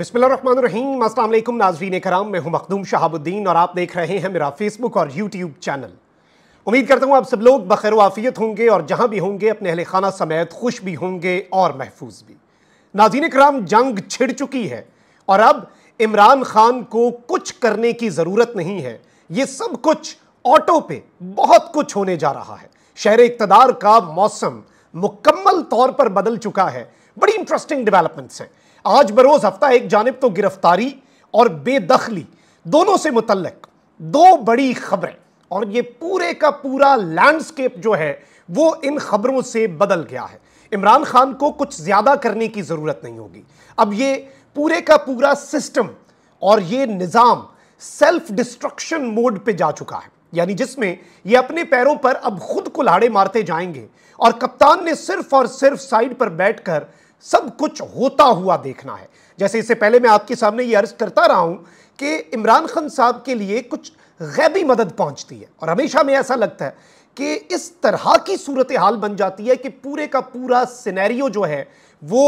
बिस्मिल्लाम अस्सलाम नाजरीन कराम मैं हूं मखदूम शहाबुद्दीन और आप देख रहे हैं मेरा फेसबुक और यूट्यूब चैनल उम्मीद करता हूं आप सब लोग बखैर आफियत होंगे और जहां भी होंगे अपने अहल खाना समेत खुश भी होंगे और महफूज भी नाजीन कराम जंग छिड़ चुकी है और अब इमरान खान को कुछ करने की ज़रूरत नहीं है ये सब कुछ ऑटो पे बहुत कुछ होने जा रहा है शहर इकतदार का मौसम मुकम्मल तौर पर बदल चुका है बड़ी इंटरेस्टिंग डेवलपमेंट्स हैं आज बरोज हफ्ता एक जानब तो गिरफ्तारी और बेदखली दोनों से मुतलक दो बड़ी खबरें और ये पूरे का पूरा लैंडस्केप जो है वो इन खबरों से बदल गया है इमरान खान को कुछ ज़्यादा करने की ज़रूरत नहीं होगी अब ये पूरे का पूरा सिस्टम और ये निज़ाम सेल्फ डिस्ट्रक्शन मोड पे जा चुका है यानी जिसमें ये अपने पैरों पर अब खुद कुल्हाड़े मारते जाएंगे और कप्तान ने सिर्फ और सिर्फ साइड पर बैठकर सब कुछ होता हुआ देखना है जैसे इससे पहले मैं आपके सामने ये अर्ज करता रहा हूं कि इमरान खान साहब के लिए कुछ गैबी मदद पहुंचती है और हमेशा में ऐसा लगता है कि इस तरह की सूरत हाल बन जाती है कि पूरे का पूरा सिनेरियो जो है वो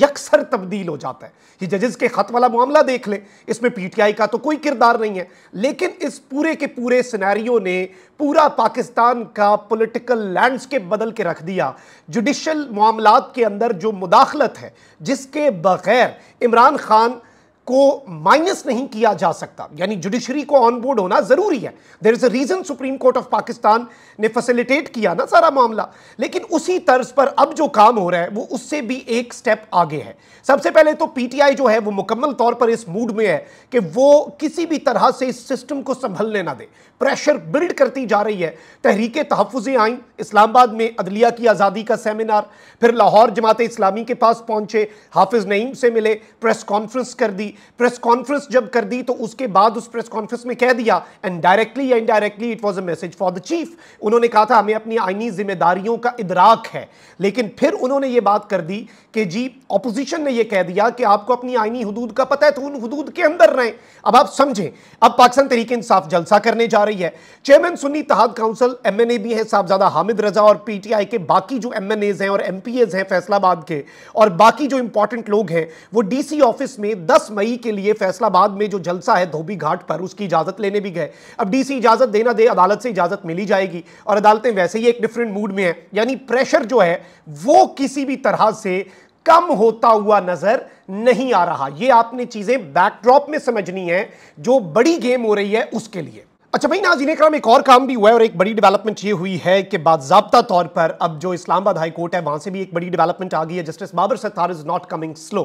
यकसर तब्दील हो जाता है ये जजेस के ख़त वाला मामला देख लें इसमें पीटीआई का तो कोई किरदार नहीं है लेकिन इस पूरे के पूरे सिनेरियो ने पूरा पाकिस्तान का पॉलिटिकल लैंडस्केप बदल के रख दिया जुडिशल मामला के अंदर जो मुदाखलत है जिसके बगैर इमरान खान को माइनस नहीं किया जा सकता यानी जुडिशरी को ऑन बोर्ड होना जरूरी है there is a reason supreme court of Pakistan ने फैसिलिटेट किया ना सारा मामला लेकिन उसी तर्ज पर अब जो काम हो रहा है वो उससे भी एक स्टेप आगे है सबसे पहले तो पीटीआई जो है वो मुकम्मल तौर पर इस मूड में है कि वो किसी भी तरह से इस सिस्टम को संभलने ना दे प्रेशर बिल्ड करती जा रही है तहरीक तहफुजें आई इस्लामाबाद में अदलिया की आज़ादी का सेमिनार फिर लाहौर जमात इस्लामी के पास पहुंचे हाफिज नईम से मिले प्रेस कॉन्फ्रेंस कर दी प्रेस कॉन्फ्रेंस जब कर दी तो उसके बाद उस प्रेस कॉन्फ्रेंस में कह दिया एंड डायरेक्टली या indirectly it was a message for the chief उन्होंने कहा था हमें अपनी आईनी जिम्मेदारियों का इदराक है लेकिन फिर उन्होंने ये बात कर दी कि जी ऑपोजिशन ने ये कह दिया कि आपको अपनी आईनी हदूद का पता है तो उन हदूद के अंदर रहें अब आप समझें अब पाकिस्तान तरीके इंसाफ जलसा करने जा रही है chairman Sunni Ittehad council M N A भी हैं साहबजादा हामिद रजा और पी टी आई के बाकी जो एम एन एज हैं और एम पी एज हैं फैसलाबाद के और बाकी जो इंपॉर्टेंट लोग हैं वो डी सी ऑफिस में दस मई के लिए फैसलाबाद में जो जलसा है धोबी घाट पर उसकी इजाजत लेने भी गए अब डी सी इजाजत देना दे अदालत से इजाजत मिली जाएगी और अदालतें वैसे ही एक डिफरेंट मूड में है यानी प्रेशर जो है वो किसी भी तरह से कम होता हुआ नजर नहीं आ रहा ये आपने चीजें बैकड्रॉप में समझनी है जो बड़ी गेम हो रही है उसके लिए अच्छा भाई नाजीन कराम एक और काम भी हुआ है और एक बड़ी डेवलपमेंट ये हुई है कि बाबा तौर पर अब जो इस्लामाबाद हाई कोर्ट है वहां से भी एक बड़ी डेवलपमेंट आ गई है justice Babar Sattar is not coming slow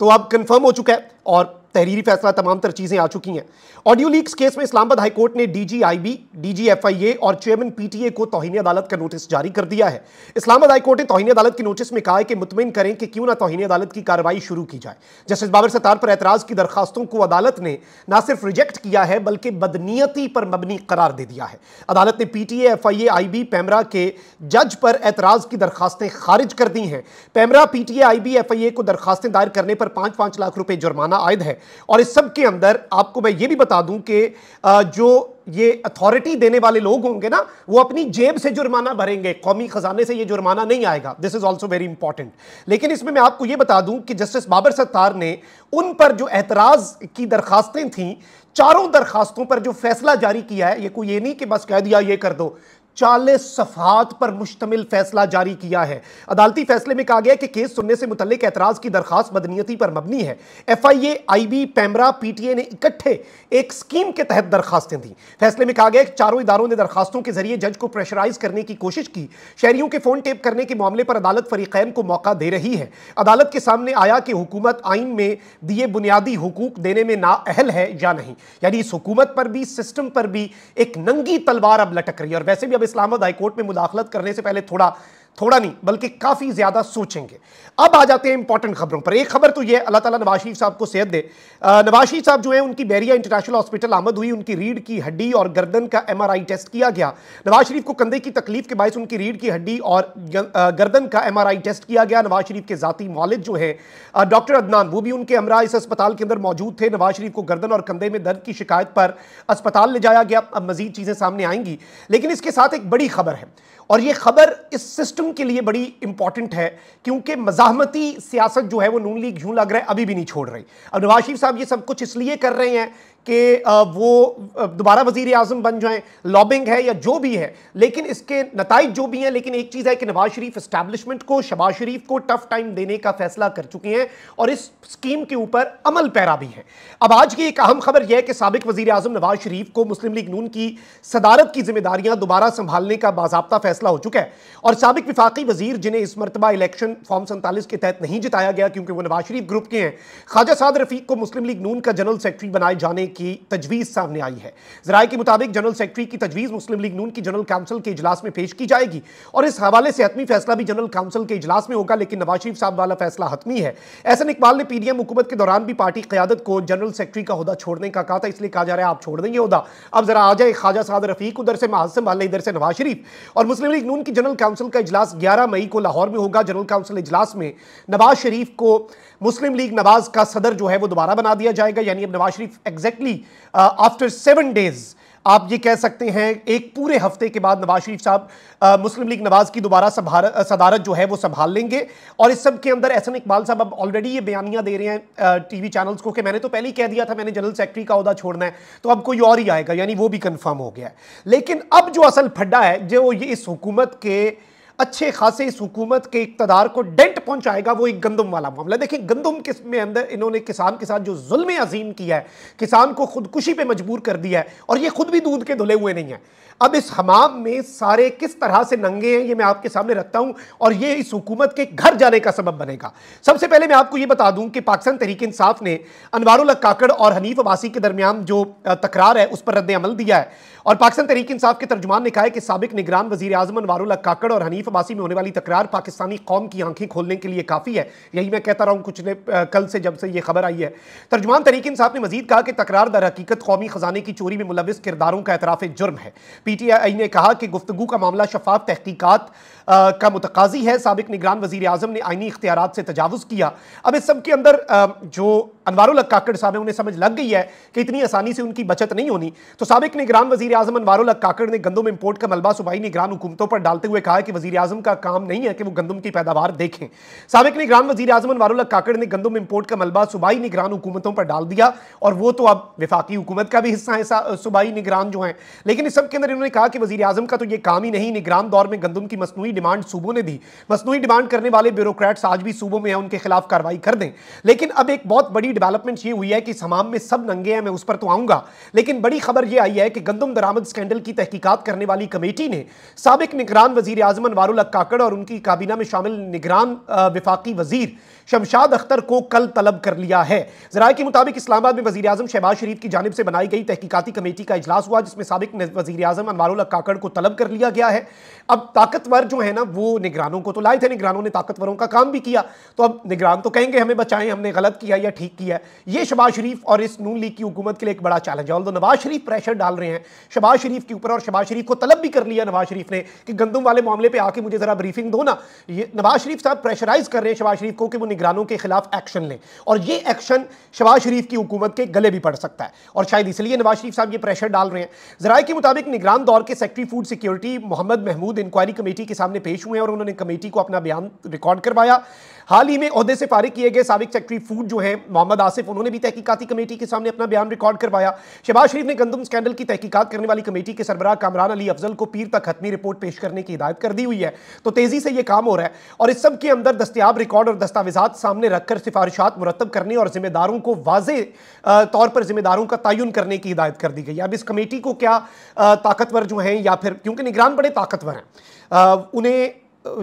तो अब कंफर्म हो चुका है और तहरीरी फैसला तमाम तर चीज़ें आ चुकी हैं ऑडियो लीक्स केस में इस्लामाबाद हाईकोर्ट ने डीजीआईबी, डीजीएफआईए और चेयरमैन पीटीए को तोहनी अदालत का नोटिस जारी कर दिया है इस्लामाबाद हाईकोर्ट ने तोहनी अदालत के नोटिस में कहा है कि मुतमिन करें कि क्यों ना तोहनी अदालत की कार्रवाई शुरू की जाए जस्टिस बाबर सतार पर एतराज़ की दरखास्तों को अदालत ने न सिर्फ रिजेक्ट किया है बल्कि बदनीयती पर मबनी करार दे दिया है अदालत ने पी टी ए पैमरा के जज पर एतराज़ की दरखास्तें खारिज कर दी हैं पैमरा पी टी ए को दरखास्तें दायर करने पर पांच पांच लाख रुपए जुर्माना आयद है और इस सब के अंदर आपको मैं ये भी बता दूं कि जो ये अथॉरिटी देने वाले लोग होंगे ना वो अपनी जेब से जुर्माना भरेंगे कौमी खजाने से ये जुर्माना नहीं आएगा this is also very important लेकिन इसमें मैं आपको ये बता दूं कि जस्टिस बाबर सत्तार ने उन पर जो एतराज की दरखास्तें थी चारों दरखास्तों पर जो फैसला जारी किया है ये कोई ये नहीं कि बस कह दिया ये कर दो चालीस सफात पर मुश्तमिल फैसला जारी किया है अदालती फैसले में कहा गया कि केस सुनने से मुतलिक एतराज की दरखास्त बदनीयती पर मबनी है F I A I B PEMRA P T A ने इकट्ठे एक स्कीम के तहत दरखास्तें दी फैसले में कहा गया कि चारों इदारों ने दरखास्तों के जरिए जज को प्रेशराइज करने की कोशिश की शहरियों के फोन टेप करने के मामले पर अदालत फरीकैन को मौका दे रही है अदालत के सामने आया कि हुकूमत आइन में दिए बुनियादी हकूक देने में नाअहल है या नहीं यानी इस हुकूमत पर भी सिस्टम पर भी एक नंगी तलवार अब लटक रही है और वैसे भी जब इस्लामाबाद हाईकोर्ट में मुदाखलत करने से पहले थोड़ा थोड़ा नहीं बल्कि काफ़ी ज़्यादा सोचेंगे अब आ जाते हैं इंपॉर्टेंट खबरों पर एक खबर तो यह अल्लाह ताला नवाशी शरीफ साहब को सेहत दे नवाज शरीफ साहब जो है उनकी बैरिया इंटरनेशनल हॉस्पिटल आमद हुई उनकी रीढ़ की हड्डी और गर्दन का एम टेस्ट किया गया नवाज शरीफ को कंधे की तकलीफ के बायस उनकी रीढ़ की हड्डी और गर्दन का एम टेस्ट किया गया नवाज शरीफ के ज़ाती मालिद जो है डॉक्टर अदनान वो भी उनके अमरा इस अस्पताल के अंदर मौजूद थे नवाज शरीफ को गर्दन और कंधे में दर्द की शिकायत पर अस्पताल ले जाया गया अब मजीद चीज़ें सामने आएंगी लेकिन इसके साथ एक बड़ी खबर है और ये खबर इस सिस्टम के लिए बड़ी इंपॉर्टेंट है क्योंकि मजामती सियासत जो है वो नून लीग यूँ लग रहा है अभी भी नहीं छोड़ रही अब नवाज शरीफ साहब ये सब कुछ इसलिए कर रहे हैं कि वो दोबारा वजीर अजम बन जाएं लॉबिंग है या जो भी है लेकिन इसके नतज जो भी हैं लेकिन एक चीज़ है कि नवाज शरीफ इस्टेब्लिशमेंट को शबाज शरीफ को टफ टाइम देने का फैसला कर चुके हैं और इस स्कीम के ऊपर अमल पैरा भी है अब आज की एक अहम खबर यह है कि सबक वजी अजम नवाज शरीफ को मुस्लिम लीग नून की सदारत की जिम्मेदारियां दोबारा संभालने का बाबा फैसला फैसला हो चुका है और सबक विफाकी वजीर जिन्हें इस मरतबा इलेक्शन फॉर्म सैंतालीस के तहत नहीं जिताया गया क्योंकि वो नवाज शरीफ ग्रुप के हैं ख्वाजा साद रफीक को मुस्लिम लीग नून का जनरल सेक्रेटरी बनाए जाने की तजवीज़ सामने आई है जराये के मुताबिक जनरल सेक्रेटरी की तजवीज़ मुस्लिम लीग नून की जनरल काउंसिल के इजलास में पेश की जाएगी और इस हवाले से हतमी फैसला भी जनरल काउंसिल के इजलास में होगा लेकिन नवाज शरीफ साहब वाला फैसला हतमी है एहसन इकबाल ने पीडीएम हुकूमत के दौरान भी पार्टी क्यादत को जनरल सेक्रेटरी का अहदा छोड़ने का कहा था इसलिए कहा जा रहा है आप छोड़ देंगे अहदा अब जरा आ जाए ख्वाजा साद रफीक उधर से महासम वाले इधर से नवाज शरीफ और मुस्लिम आलमी इग्नून की जनरल काउंसिल का इजलास 11 मई को लाहौर में होगा जनरल काउंसिल इजलास में नवाज शरीफ को मुस्लिम लीग नवाज का सदर जो है वो दोबारा बना दिया जाएगा यानी अब Nawaz Sharif exactly after seven days आप ये कह सकते हैं एक पूरे हफ्ते के बाद नवाज शरीफ साहब मुस्लिम लीग नवाज की दोबारा सदारत जो है वो संभाल लेंगे और इस सब के अंदर एहसन इकबाल साहब अब ऑलरेडी ये बयानियाँ दे रहे हैं टी वी चैनल्स को कि मैंने तो पहले ही कह दिया था मैंने जनरल सेक्रेटरी का अहदा छोड़ना है तो अब कोई और ही आएगा यानी वो भी कन्फर्म हो गया है लेकिन अब जो असल फड्डा है जो ये इस हुकूमत के अच्छे खासे इस हुकूमत के इकतदार को डेंट पहुंचाएगा वो एक गंदम वाला मामला देखिए गंदम किस में अंदर इन्होंने किसान के साथ जो जुल्म अजीम किया है किसान को खुदकुशी पे मजबूर कर दिया है और ये खुद भी दूध के धुले हुए नहीं है अब इस हमाम में सारे किस तरह से नंगे हैं ये मैं आपके सामने रखता हूं और ये इस हुकूमत के घर जाने का सबब बनेगा सबसे पहले मैं आपको ये बता दूं कि पाकिस्तान तहरीक इंसाफ ने अनवारुल काकड़ और हनीफ अबासी के दरमियान जो तकरार है उस पर रद्द अमल दिया है और पाकिस्तान तरीके इंसाफ के तर्जुमान ने कहा है कि सबक निगरान वजी अजम अनवारुल काकड़ और हनीफ 1982 में होने वाली तकरार पाकिस्तानी कौम की आंखें खोलने के लिए काफ़ी है यही मैं कहता रहा हूँ कुछ ने कल से जब से ये खबर आई है तर्जुमान तरीकिन साहब ने मजीद कहा कि तकरार दर हकीकत कौमी खजाने की चोरी में मुलविस किरदारों का एतराफ़ जुर्म है पी टी आई ने कहा कि गुफ्तु का मामला शफाफ तहकीकत का मुतकाजी है सबक निगरान वजी अजम ने आइनी इख्तियार से तजावज़ किया अब इस सब के अंदर जो अनवारुल काकड़ साहब है उन्हें समझ लग गई है कि इतनी आसानी से उनकी बचत नहीं होनी तो सबक निगरान वजी अजम अनवारुल काकड़ ने गंदम इम्पोर्ट का मलबा सूबाई निगरान हुकूमतों पर डालते हुए कहा कि वजी अजम का काम नहीं है कि वो गंदम की पैदावार देखें सबक निगरान वजी अजम अनवारुल काकड़ ने गंदम इम्पोर्ट का मलबा सूबाई निगरान हुकूमतों पर डाल दिया और वो तो अब विफाकी हुकूमत का भी हिस्सा है सूबाई निगरान जो है लेकिन इस सब के अंदर इन्होंने कहा कि वजी अजम का तो ये काम ही नहीं निगरान दौर में गंदम की मसनू डिमांड सूबों ने दी मसनू डिमांड करने वाले ब्यूरोक्रेट्स आज भी सूबों में हैं उनके खिलाफ कार्रवाई कर दें लेकिन अब एक बहुत बड़ी डेवलपमेंट ये हुई है कि समाम में सब नंगे हैं मैं उस पर तो आऊँगा लेकिन बड़ी खबर यह आई है कि गंदम दरामद स्कैंडल की तहकीकत करने वाली कमेटी ने सबक निगरान वजीर अजम अनवारुल काकड़ और उनकी काबीना में शामिल निगरान विफाकी वजीर शमशाद अख्तर को कल तलब कर लिया है जराये के मुताबिक इस्लामाबाद में वजी अजम शहबाज शरीफ की जानब से बनाई गई तहकीकती कमेटी का इजलास हुआ जिसमें सबक वजी अजम अनवारुल काकड़ को तलब कर लिया गया है अब ताकतवर जो है ना वो निगरानों को तो लाए थे निगरानों ने ताकतवरों का काम भी किया तो अब निगरान तो कहेंगे हमें बचाएं हमने गलत किया या ठीक किया ये शबाज शरीफ और इस नून लीग की हुकूमत के लिए एक बड़ा चैलेंज है और नवाज शरीफ प्रेशर डाल रहे हैं शबाज शरीफ के ऊपर और शबाज शरीफ को तलब भी कर लिया नवाज शरीफ ने कि गंदम वाले मामले पर आके मुझे ज़रा ब्रीफिंग दो ना ये नवाज शरीफ साहब प्रेशराइज कर रहे हैं शबाज शरीफ को कि वो निगरानों के खिलाफ एक्शन लें और ये एक्शन शबाज शरीफ की हुकूमत के गले भी पड़ सकता है और शायद इसलिए नवाज शरीफ साहब ये प्रेशर डाल रहे हैं जराये के मुताबिक निगरान दौर के secretary food security Mohammad Mahmood inquiry committee के सामने सामने पेश हुए हैं और उन्होंने कमेटी को अपना बयान रिकॉर्ड करवाया हाल ही में अहदे से फारिग किए गए सबक सेक्रेटरी फूड जो है मोहम्मद आसिफ उन्होंने भी तहकीकती कमेटी के सामने अपना बयान रिकॉर्ड करवाया शहबाज शरीफ ने गंदम स्कैंडल की तहकीकत करने वाली कमेटी के सरबराह कामरान अली अफजल को पीर तक हतमी रिपोर्ट पेश करने की हिदायत कर दी हुई है तो तेजी से यह काम हो रहा है और इस सब के अंदर दस्तियाब रिकॉर्ड और दस्तावेजा सामने रखकर सिफारिशात मुरतब करने और जिम्मेदारों को वाज तौर पर जिम्मेदारों का तयन करने की हिदायत कर दी गई अब इस कमेटी को क्या ताकतवर जो है या फिर क्योंकि निगरान बड़े ताकतवर हैं उन्हें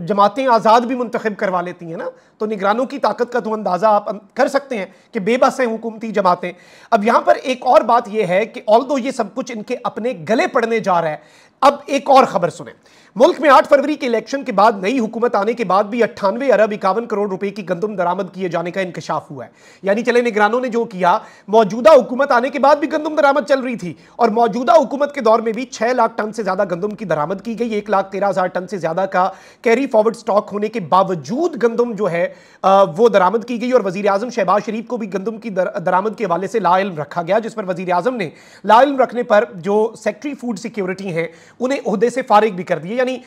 जमातें आज़ाद भी मुंतखब करवा लेती हैं ना तो निगरानों की ताकत का तो अंदाज़ा आप अं, कर सकते हैं कि बेबस हैं हुकूमती जमातें अब यहाँ पर एक और बात यह है कि ऑल दो ये सब कुछ इनके अपने गले पड़ने जा रहा है अब एक और ख़बर सुने मुल्क में 8 फरवरी के इलेक्शन के बाद नई हुकूमत आने के बाद भी अट्ठानवे अरब इक्यावन करोड़ रुपए की गंदम दरामद किए जाने का इंकशाफ हुआ है यानी चले निगरानों ने जो किया मौजूदा हुकूमत आने के बाद भी गंदम दरामद चल रही थी और मौजूदा हुकूमत के दौर में भी छह लाख टन से ज्यादा गंदम की दरामद की गई एक लाख तेरह हजार टन से ज्यादा का कैरी फॉरवर्ड स्टॉक होने के बावजूद गंदम जो है वो दरामद की गई और वजीर आजम शहबाज शरीफ को भी गंदम की दरामद के हवाले से लाइल रखा गया जिस पर वजीर आजम ने लाइल रखने पर जो सेक्रेटरी फूड सिक्योरिटी है उन्हें अहदे से फारिग भी कर दिए यानी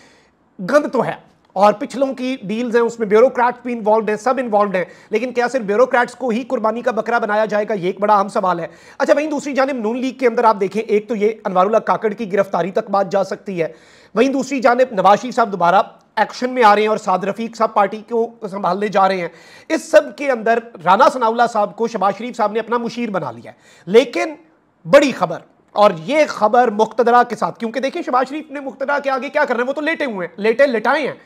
गंद तो है और पिछलों की डील्स हैं उसमें ब्यूरोक्रेट्स भी इन्वॉल्व हैं सब इन्वॉल्व हैं लेकिन क्या सिर्फ ब्यूरोक्रेट्स को ही कुर्बानी का बकरा बनाया जाएगा ये एक बड़ा अहम सवाल है अच्छा वहीं दूसरी जानब नून लीग के अंदर आप देखें एक तो ये अनवारुल्ला काकड़ की गिरफ्तारी तक बात जा सकती है वहीं दूसरी जानब नवाशी साहब दोबारा एक्शन में आ रहे हैं और साद रफीक साहब पार्टी को संभालने जा रहे हैं इस सब के अंदर राना सनाउल्ला साहब को शबाज शरीफ साहब ने अपना मुशीर बना लिया लेकिन बड़ी खबर और ये खबर मुख्तरा के साथ क्योंकि देखिए शबाज शरीफ ने मुख्तरा के आगे क्या कर रहे हैं वो तो लेटे हुए हैं लेटे लेटाए हैं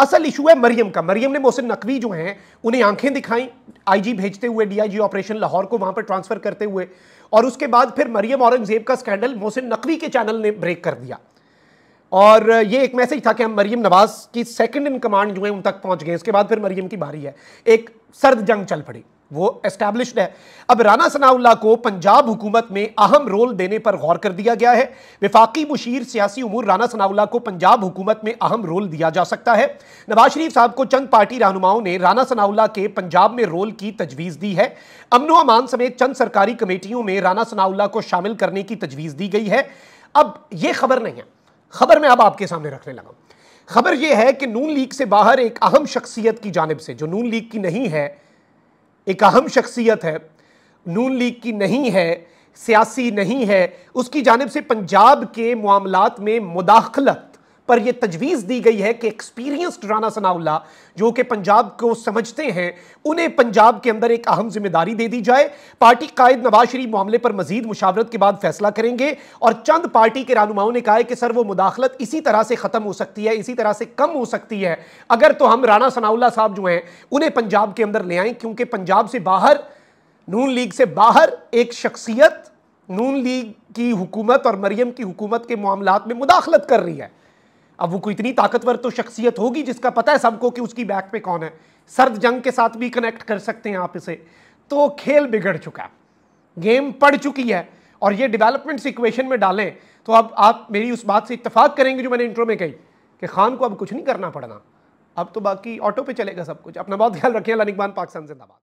असल इशू है मरियम का मरियम ने मोहसिन नकवी जो हैं उन्हें आंखें दिखाई आईजी भेजते हुए डीआईजी ऑपरेशन लाहौर को वहां पर ट्रांसफर करते हुए और उसके बाद फिर मरियम औरंगजेब का स्कैंडल मोहसिन नकवी के चैनल ने ब्रेक कर दिया और ये एक मैसेज था कि हम मरियम नवाज की सेकंड इन कमांड जो है उन तक पहुंच गए उसके बाद फिर मरियम की बारी है एक सर्द जंग चल पड़ी वो एस्टैब्लिश्ड है अब राना सनाउल्ला को पंजाब हुकूमत में अहम रोल देने पर गौर कर दिया गया है विफाकी मुशीर सियासी उमूर राना सनाउल्ला को पंजाब हुकूमत में अहम रोल दिया जा सकता है नवाज शरीफ साहब को चंद पार्टी रहनुमाओं ने राना सनाउल्ला के पंजाब में रोल की तजवीज़ दी है अमनो अमान समेत चंद सरकारी कमेटियों में राना सनाउल्ला को शामिल करने की तजवीज़ दी गई है अब ये खबर नहीं है खबर मैं अब आपके सामने रखने लगा खबर यह है कि नून लीग से बाहर एक अहम शख्सियत की जानब से जो नून लीग की नहीं है एक अहम शख्सियत है नून लीग की नहीं है सियासी नहीं है उसकी जानब से पंजाब के मामलों में मुदाखलत पर यह तजवीज़ दी गई है कि एक्सपीरियंस्ड राना सनाउल्ला जो कि पंजाब को समझते हैं उन्हें पंजाब के अंदर एक अहम जिम्मेदारी दे दी जाए पार्टी कायद नवाज शरीफ मामले पर मजीद मुशावरत के बाद फैसला करेंगे और चंद पार्टी के रहनुमाओं ने कहा है कि सर वो मुदाखलत इसी तरह से ख़त्म हो सकती है इसी तरह से कम हो सकती है अगर तो हम राना सनाउल्ला साहब जो हैं उन्हें पंजाब के अंदर ले आए क्योंकि पंजाब से बाहर नून लीग से बाहर एक शख्सियत नून लीग की हुकूमत और मरियम की हुकूमत के मामला में मुदाखलत कर रही है अब वो कोई इतनी ताकतवर तो शख्सियत होगी जिसका पता है सबको कि उसकी बैक पे कौन है सर्द जंग के साथ भी कनेक्ट कर सकते हैं आप इसे तो खेल बिगड़ चुका गेम पड़ चुकी है और ये डेवलपमेंट इक्वेशन में डालें तो अब आप मेरी उस बात से इतफाक करेंगे जो मैंने इंट्रो में कही कि खान को अब कुछ नहीं करना पड़ना अब तो बाकी ऑटो पे चलेगा सब कुछ अपना बहुत ख्याल रखें अल्लाह निकबान पाकिस्तान जिंदाबाद